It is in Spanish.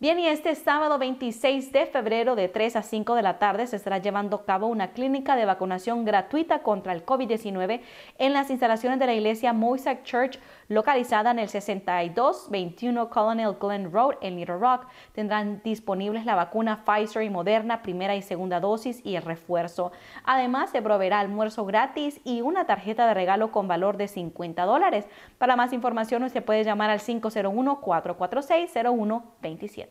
Bien, y este sábado 26 de febrero de 3 a 5 de la tarde se estará llevando a cabo una clínica de vacunación gratuita contra el COVID-19 en las instalaciones de la iglesia Moisac Church localizada en el 6221 Colonel Glen Road en Little Rock. Tendrán disponibles la vacuna Pfizer y Moderna, primera y segunda dosis y el refuerzo. Además, se proveerá almuerzo gratis y una tarjeta de regalo con valor de 50 dólares. Para más información, se puede llamar al 501-446-0127.